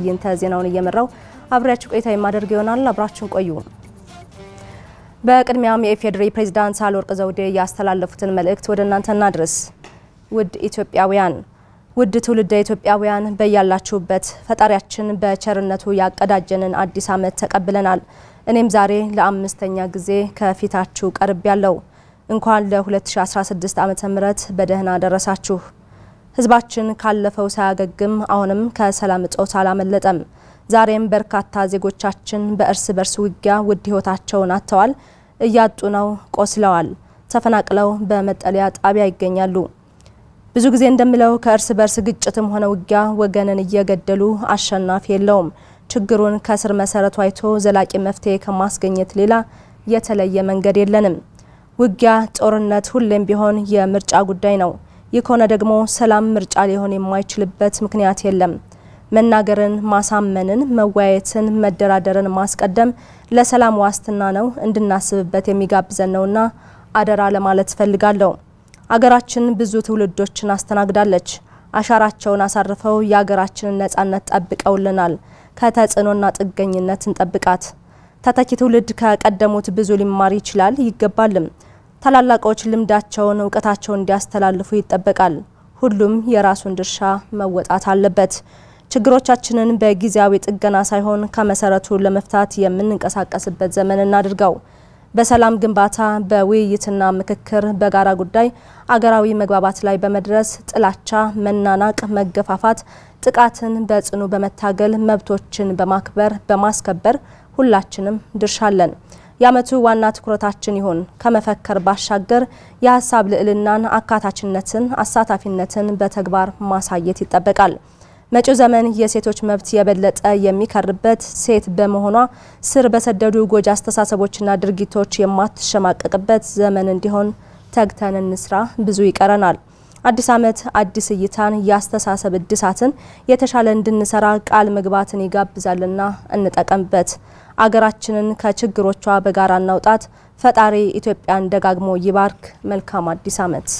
ትዕይንተ ዜናውን እየመራው አብሬያችሁ ቆይታ የማደርግ ይሆናል። አብራችሁን ቆዩ። በቅድሚያም የኢፌዴሪ ፕሬዝዳንት ሳህለወርቅ ዘውዴ ያስተላለፉትን መልእክት ወደ እናንተ እናድርስ። ውድ ኢትዮጵያውያን፣ ውድ ትውልደ ኢትዮጵያውያን በያላችሁበት ፈጣሪያችን በቸርነቱ ያቀዳጀንን አዲስ ዓመት ተቀብለናል። እኔም ዛሬ ለአምስተኛ ጊዜ ከፊታችሁ ቀርቤያለሁ። ያለው እንኳን ለ2016 ዓ.ም በደህና ደረሳችሁ። ህዝባችን ካለፈው ሳያገግም አሁንም ከሰላም እጦት አላመለጠም። ዛሬም በርካታ ዜጎቻችን በእርስ በርስ ውጊያ ውድ ህይወታቸውን አጥተዋል፣ እያጡ ነው፣ ቆስለዋል፣ ተፈናቅለው በመጠለያ ጣቢያ ይገኛሉ። ብዙ ጊዜ እንደምለው ከእርስ በርስ ግጭትም ሆነ ውጊያ ወገንን እየገደሉ አሸናፊ የለውም። ችግሩን ከስር መሰረቱ አይቶ ዘላቂ መፍትሄ ከማስገኘት ሌላ የተለየ መንገድ የለንም። ውጊያ፣ ጦርነት ሁሌም ቢሆን የምርጫ ጉዳይ ነው። ይህ ከሆነ ደግሞ ሰላም ምርጫ ሊሆን የማይችልበት ምክንያት የለም። መናገርን፣ ማሳመንን፣ መወያየትን፣ መደራደርን ማስቀደም ለሰላም ዋስትና ነው፣ እንድናስብበት የሚጋብዘን ነውና አደራ ለማለት ፈልጋለሁ። አገራችን ብዙ ትውልዶችን አስተናግዳለች። አሻራቸውን አሳርፈው የአገራችንን ነጻነት ጠብቀውልናል። ከተጽዕኖና ጥገኝነት እንጠብቃት። ተተኪ ትውልድ ከቀደሙት ብዙ ሊማር ይችላል ይገባልም። ታላላቆች ልምዳቸውን፣ እውቀታቸውን እንዲያስተላልፉ ይጠበቃል። ሁሉም የራሱን ድርሻ መወጣት አለበት። ችግሮቻችንን በጊዜያዊ ጥገና ሳይሆን ከመሰረቱ ለመፍታት የምንንቀሳቀስበት ዘመን እናድርገው። በሰላም ግንባታ፣ በውይይትና ምክክር፣ በጋራ ጉዳይ አገራዊ መግባባት ላይ በመድረስ ጥላቻ፣ መናናቅ፣ መገፋፋት፣ ጥቃትን በጽኑ በመታገል መብቶችን በማክበር በማስከበር ሁላችንም ድርሻ አለን። የዓመቱ ዋና ትኩረታችን ይሆን። ከመፈከር ባሻገር የሀሳብ ልዕልናን፣ አካታችነትን፣ አሳታፊነትን በተግባር ማሳየት ይጠበቃል። መጪው ዘመን የሴቶች መብት የበለጠ የሚከርበት ሴት በመሆኗ ስር በሰደዱ ጎጂ አስተሳሰቦችና ድርጊቶች የማትሸማቀቅበት ዘመን እንዲሆን ተግተን እንስራ። ብዙ ይቀረናል። አዲስ ዓመት አዲስ እይታን፣ የአስተሳሰብ እድሳትን፣ የተሻለ እንድንሰራ ቃል መግባትን ይጋብዛልና እንጠቀምበት። አገራችንን ከችግሮቿ በጋራ እናውጣት። ፈጣሪ ኢትዮጵያን ደጋግሞ ይባርክ። መልካም አዲስ ዓመት